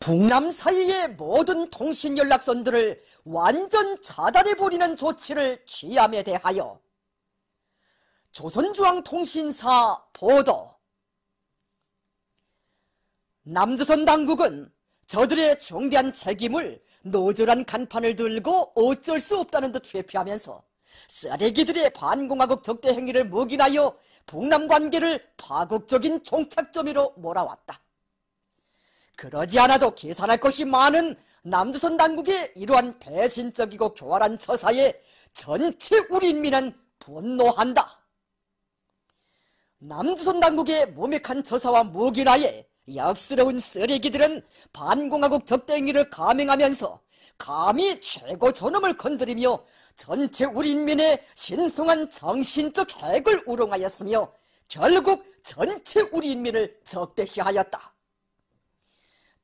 북남 사이의 모든 통신 연락선들을 완전 차단해버리는 조치를 취함에 대하여 조선중앙통신사 보도 남조선 당국은 저들의 중대한 책임을 노조란 간판을 들고 어쩔 수 없다는 듯 회피하면서 쓰레기들의 반공화국 적대 행위를 묵인하여 북남 관계를 파국적인 종착점으로 몰아왔다. 그러지 않아도 계산할 것이 많은 남조선 당국의 이러한 배신적이고 교활한 처사에 전체 우리 인민은 분노한다. 남조선 당국의 무맥한 처사와 무기나에 역스러운 쓰레기들은 반공화국 접대행위를 감행하면서 감히 최고 존엄을 건드리며 전체 우리 인민의 신성한 정신적 핵을 우롱하였으며 결국 전체 우리 인민을 적대시하였다.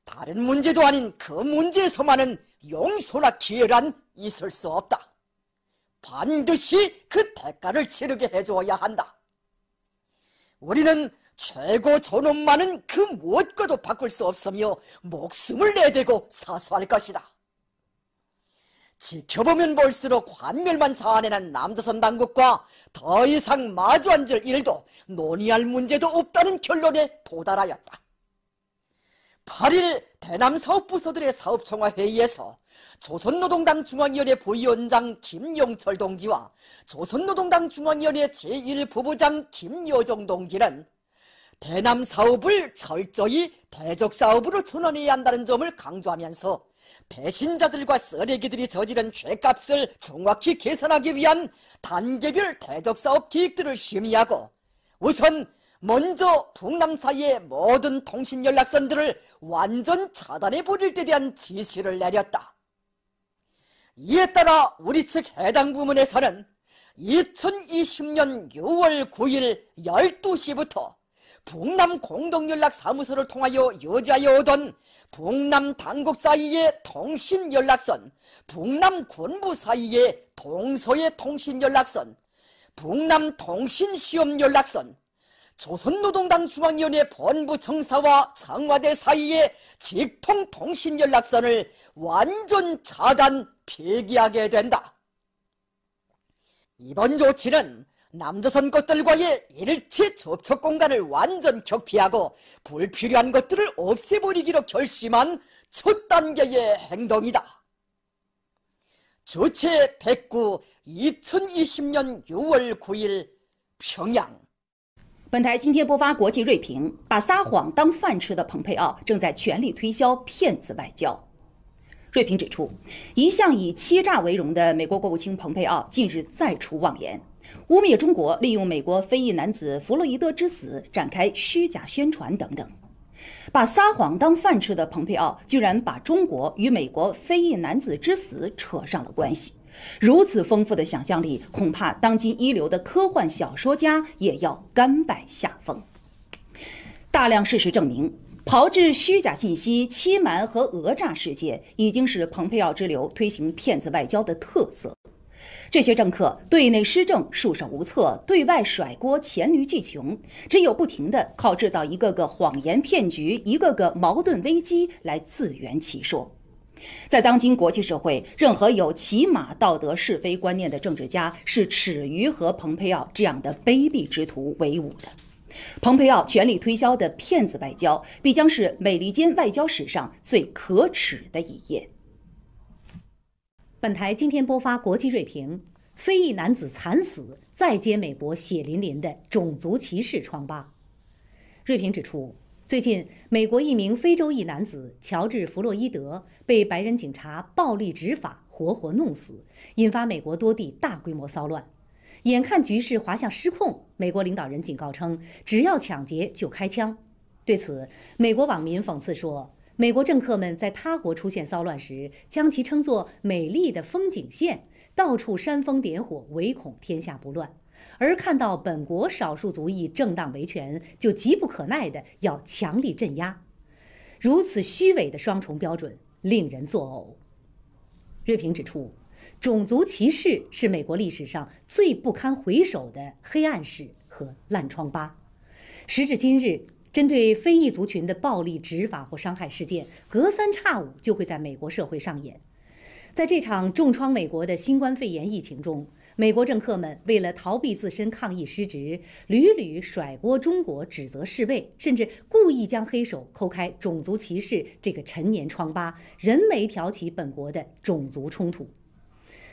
다른 문제도 아닌 그 문제에서만은 용서나 기회란 있을 수 없다. 반드시 그 대가를 치르게 해줘야 한다. 우리는 최고 존엄만은 그 무엇과도 바꿀 수 없으며 목숨을 내대고 사수할 것이다. 지켜보면 볼수록 관멸만 자아내는 남조선 당국과 더 이상 마주앉을 일도 논의할 문제도 없다는 결론에 도달하였다. 8일 대남 사업부서들의 사업청화 회의에서 조선노동당 중앙위원회 부위원장 김용철 동지와 조선노동당 중앙위원회 제1부부장 김여정 동지는 대남 사업을 철저히 대적 사업으로 전환해야 한다는 점을 강조하면서 배신자들과 쓰레기들이 저지른 죄값을 정확히 계산하기 위한 단계별 대적 사업 기획들을 심의하고 우선 먼저 북남사이의 모든 통신 연락선들을 완전 차단해버릴 때 대한 지시를 내렸다. 이에 따라 우리 측 해당 부문에서는 2020년 6월 9일 12시부터 북남 공동연락사무소를 통하여 여자여 오던 북남 당국 사이의 통신연락선, 북남 군부 사이의 동서의 통신연락선, 북남 통신시험연락선, 조선노동당 중앙위원회 본부청사와 청와대 사이에 직통 통신 연락선을 완전 차단 폐기하게 된다. 이번 조치는 남조선 것들과의 일치 접촉 공간을 완전 격피하고 불필요한 것들을 없애버리기로 결심한 첫 단계의 행동이다. 조체 109 2020년 6월 9일 평양 本台今天播发国际锐评：把撒谎当饭吃的蓬佩奥正在全力推销骗子外交。锐评指出，一向以欺诈为荣的美国国务卿蓬佩奥近日再出妄言，污蔑中国利用美国非裔男子弗洛伊德之死展开虚假宣传等等。把撒谎当饭吃的蓬佩奥，居然把中国与美国非裔男子之死扯上了关系。如此丰富的想象力，恐怕当今一流的科幻小说家也要甘拜下风。大量事实证明，炮制虚假信息、欺瞒和讹诈世界，已经是蓬佩奥之流推行骗子外交的特色。这些政客对内施政束手无策，对外甩锅黔驴技穷，只有不停地靠制造一个个谎言骗局、一个个矛盾危机来自圆其说。在当今国际社会，任何有起码道德是非观念的政治家是耻于和蓬佩奥这样的卑鄙之徒为伍的。蓬佩奥全力推销的骗子外交，必将是美利坚外交史上最可耻的一页。本台今天播发国际锐评：非裔男子惨死，再揭美国血淋淋的种族歧视疮疤。锐评指出，最近美国一名非洲裔男子乔治·弗洛伊德被白人警察暴力执法活活弄死，引发美国多地大规模骚乱。眼看局势滑向失控，美国领导人警告称：“只要抢劫就开枪。”对此，美国网民讽刺说。美国政客们在他国出现骚乱时，将其称作“美丽的风景线”，到处煽风点火，唯恐天下不乱；而看到本国少数族裔正当维权，就急不可耐地要强力镇压。如此虚伪的双重标准，令人作呕。锐评指出，种族歧视是美国历史上最不堪回首的黑暗史和烂疮疤，时至今日。针对非裔族群的暴力执法或伤害事件，隔三差五就会在美国社会上演。在这场重创美国的新冠肺炎疫情中，美国政客们为了逃避自身抗疫失职，屡屡甩锅中国，指责世卫，甚至故意将黑手抠开种族歧视这个陈年疮疤，人为挑起本国的种族冲突。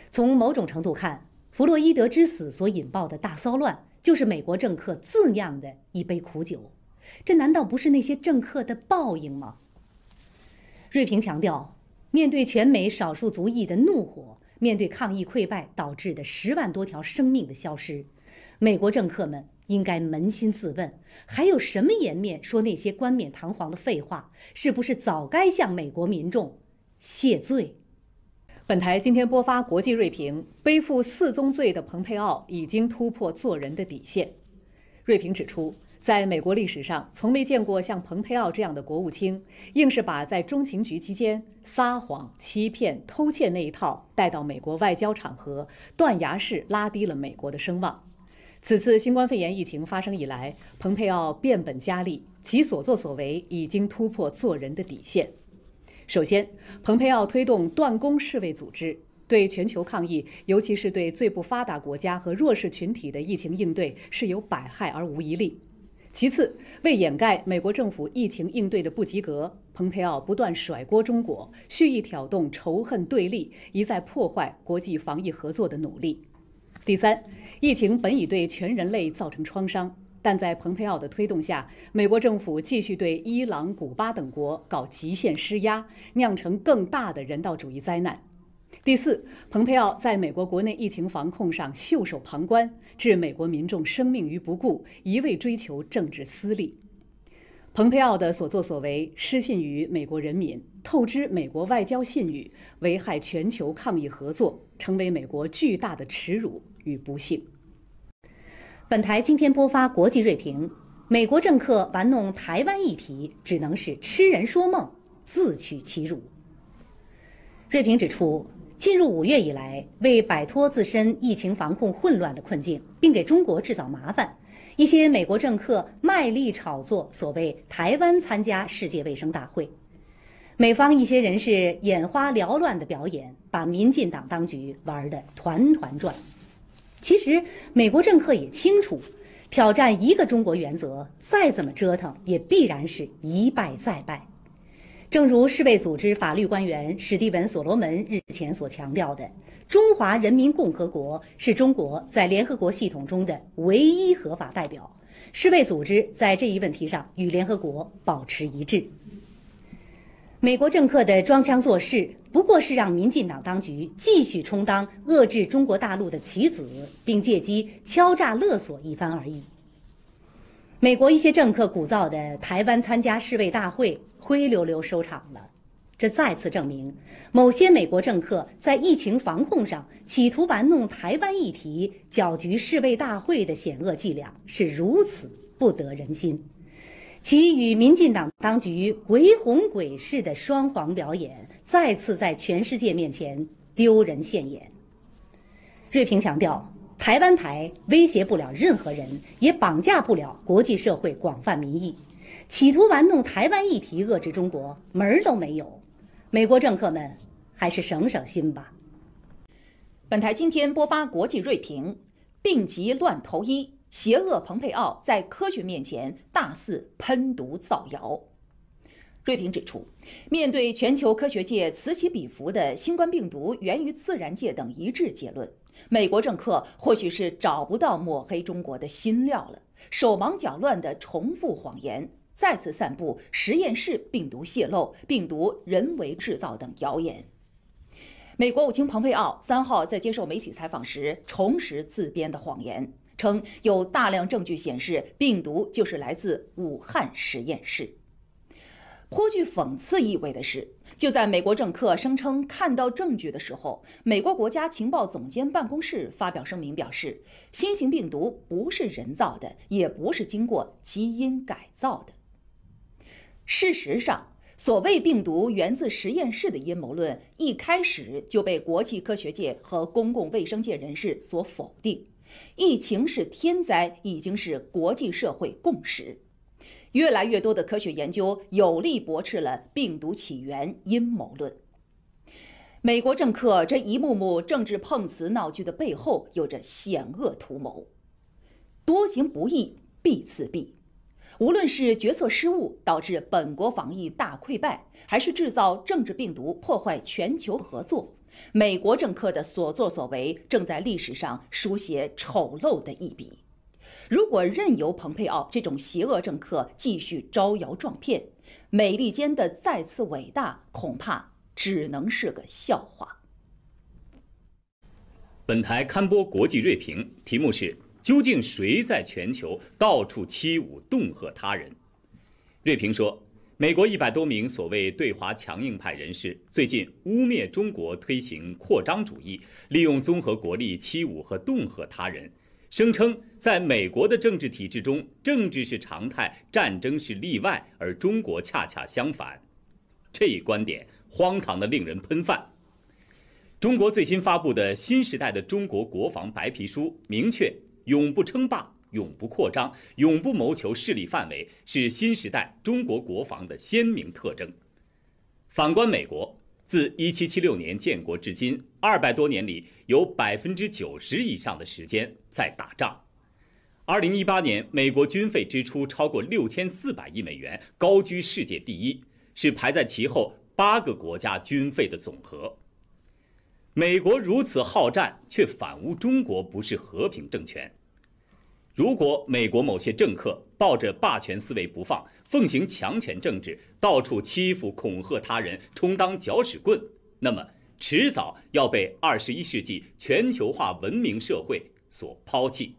从某种程度看，弗洛伊德之死所引爆的大骚乱，就是美国政客自酿的一杯苦酒。这难道不是那些政客的报应吗？瑞平强调，面对全美少数族裔的怒火，面对抗议溃败导致的十万多条生命的消失，美国政客们应该扪心自问，还有什么颜面说那些冠冕堂皇的废话？是不是早该向美国民众谢罪？本台今天播发国际锐评：背负四宗罪的蓬佩奥已经突破做人的底线。瑞平指出。在美国历史上，从没见过像蓬佩奥这样的国务卿，硬是把在中情局期间撒谎、欺骗、偷窃那一套带到美国外交场合，断崖式拉低了美国的声望。此次新冠肺炎疫情发生以来，蓬佩奥变本加厉，其所作所为已经突破做人的底线。首先，蓬佩奥推动断供世卫组织，对全球抗疫，尤其是对最不发达国家和弱势群体的疫情应对，是有百害而无一利。其次，为掩盖美国政府疫情应对的不及格，蓬佩奥不断甩锅中国，蓄意挑动仇恨对立，一再破坏国际防疫合作的努力。第三，疫情本已对全人类造成创伤，但在蓬佩奥的推动下，美国政府继续对伊朗、古巴等国搞极限施压，酿成更大的人道主义灾难。第四，蓬佩奥在美国国内疫情防控上袖手旁观，置美国民众生命于不顾，一味追求政治私利。蓬佩奥的所作所为失信于美国人民，透支美国外交信誉，危害全球抗疫合作，成为美国巨大的耻辱与不幸。本台今天播发国际锐评：美国政客玩弄台湾议题，只能是痴人说梦，自取其辱。锐评指出。进入五月以来，为摆脱自身疫情防控混乱的困境，并给中国制造麻烦，一些美国政客卖力炒作所谓台湾参加世界卫生大会，美方一些人士眼花缭乱的表演，把民进党当局玩得团团转。其实，美国政客也清楚，挑战一个中国原则，再怎么折腾，也必然是一败再败。正如世卫组织法律官员史蒂文·所罗门日前所强调的，中华人民共和国是中国在联合国系统中的唯一合法代表。世卫组织在这一问题上与联合国保持一致。美国政客的装腔作势，不过是让民进党当局继续充当遏制中国大陆的棋子，并借机敲诈勒索一番而已。美国一些政客鼓噪的台湾参加世卫大会，灰溜溜收场了。这再次证明，某些美国政客在疫情防控上企图玩弄台湾议题、搅局世卫大会的险恶伎俩是如此不得人心。其与民进党当局鬼哄鬼式的双簧表演，再次在全世界面前丢人现眼。瑞平强调。台湾台威胁不了任何人，也绑架不了国际社会广泛民意，企图玩弄台湾议题遏制中国门儿都没有。美国政客们还是省省心吧。本台今天播发国际锐评：病急乱投医，邪恶蓬佩奥在科学面前大肆喷毒造谣。瑞平指出，面对全球科学界此起彼伏的新冠病毒源于自然界等一致结论，美国政客或许是找不到抹黑中国的新料了，手忙脚乱地重复谎言，再次散布实验室病毒泄露、病毒人为制造等谣言。美国国务卿蓬佩奥三号在接受媒体采访时重拾自编的谎言，称有大量证据显示病毒就是来自武汉实验室。颇具讽刺意味的是，就在美国政客声称看到证据的时候，美国国家情报总监办公室发表声明表示，新型病毒不是人造的，也不是经过基因改造的。事实上，所谓病毒源自实验室的阴谋论，一开始就被国际科学界和公共卫生界人士所否定。疫情是天灾，已经是国际社会共识。越来越多的科学研究有力驳斥了病毒起源阴谋论。美国政客这一幕幕政治碰瓷闹剧的背后，有着险恶图谋。多行不义必自毙。无论是决策失误导致本国防疫大溃败，还是制造政治病毒破坏全球合作，美国政客的所作所为，正在历史上书写丑陋的一笔。如果任由蓬佩奥这种邪恶政客继续招摇撞骗，美利坚的再次伟大恐怕只能是个笑话。本台刊播国际锐评，题目是：究竟谁在全球到处欺侮、恫吓他人？锐评说，美国一百多名所谓对华强硬派人士最近污蔑中国推行扩张主义，利用综合国力欺侮和恫吓他人。声称，在美国的政治体制中，政治是常态，战争是例外；而中国恰恰相反。这一观点荒唐的令人喷饭。中国最新发布的《新时代的中国国防白皮书》明确：永不称霸、永不扩张、永不谋求势力范围，是新时代中国国防的鲜明特征。反观美国。自1776年建国至今，200多年里有90%以上的时间在打仗。2018年，美国军费支出超过6400亿美元，高居世界第一，是排在其后八个国家军费的总和。美国如此好战，却反诬中国不是和平政权。如果美国某些政客抱着霸权思维不放，奉行强权政治，到处欺负恐吓他人，充当搅屎棍，那么迟早要被二十一世纪全球化文明社会所抛弃。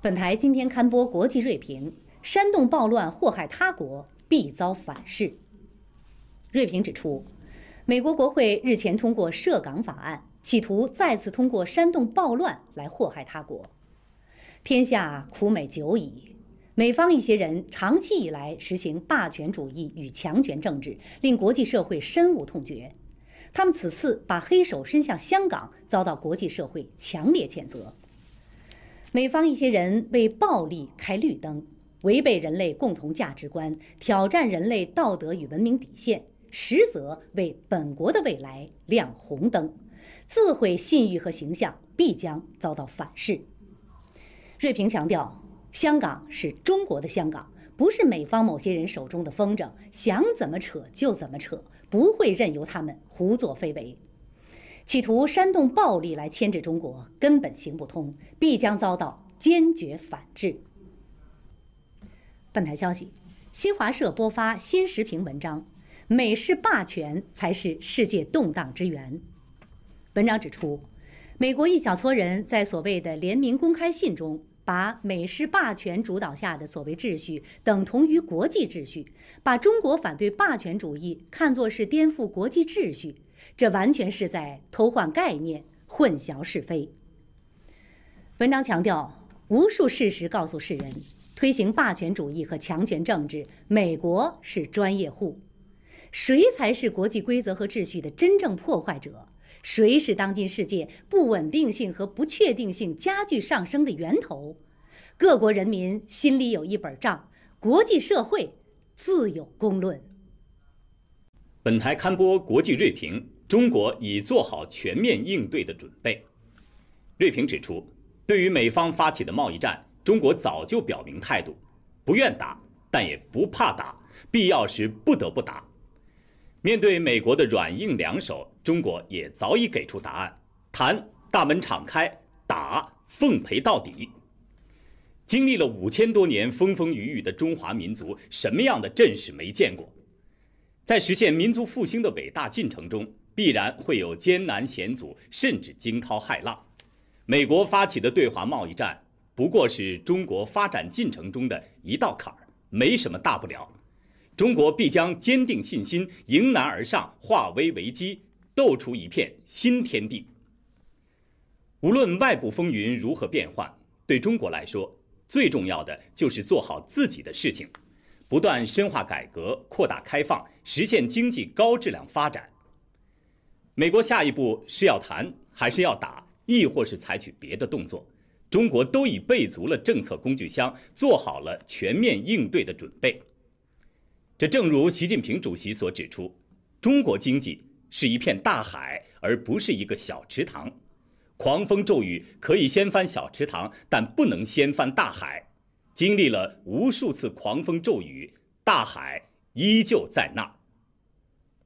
本台今天刊播国际锐评：煽动暴乱祸害他国，必遭反噬。锐评指出，美国国会日前通过涉港法案，企图再次通过煽动暴乱来祸害他国。天下苦美久矣。美方一些人长期以来实行霸权主义与强权政治，令国际社会深恶痛绝。他们此次把黑手伸向香港，遭到国际社会强烈谴责。美方一些人为暴力开绿灯，违背人类共同价值观，挑战人类道德与文明底线，实则为本国的未来亮红灯，自毁信誉和形象，必将遭到反噬。瑞平强调。香港是中国的香港，不是美方某些人手中的风筝，想怎么扯就怎么扯，不会任由他们胡作非为，企图煽动暴力来牵制中国，根本行不通，必将遭到坚决反制。本台消息，新华社播发新时评文章，《美式霸权才是世界动荡之源》。文章指出，美国一小撮人在所谓的联名公开信中。把美式霸权主导下的所谓秩序等同于国际秩序，把中国反对霸权主义看作是颠覆国际秩序，这完全是在偷换概念、混淆是非。文章强调，无数事实告诉世人，推行霸权主义和强权政治，美国是专业户，谁才是国际规则和秩序的真正破坏者？谁是当今世界不稳定性和不确定性加剧上升的源头？各国人民心里有一本账，国际社会自有公论。本台刊播国际锐评：中国已做好全面应对的准备。锐评指出，对于美方发起的贸易战，中国早就表明态度，不愿打，但也不怕打，必要时不得不打。面对美国的软硬两手，中国也早已给出答案：谈大门敞开，打奉陪到底。经历了五千多年风风雨雨的中华民族，什么样的阵势没见过？在实现民族复兴的伟大进程中，必然会有艰难险阻，甚至惊涛骇浪。美国发起的对华贸易战，不过是中国发展进程中的一道坎儿，没什么大不了。中国必将坚定信心，迎难而上，化危为机，斗出一片新天地。无论外部风云如何变幻，对中国来说，最重要的就是做好自己的事情，不断深化改革，扩大开放，实现经济高质量发展。美国下一步是要谈还是要打，亦或是采取别的动作，中国都已备足了政策工具箱，做好了全面应对的准备。这正如习近平主席所指出，中国经济是一片大海，而不是一个小池塘。狂风骤雨可以掀翻小池塘，但不能掀翻大海。经历了无数次狂风骤雨，大海依旧在那。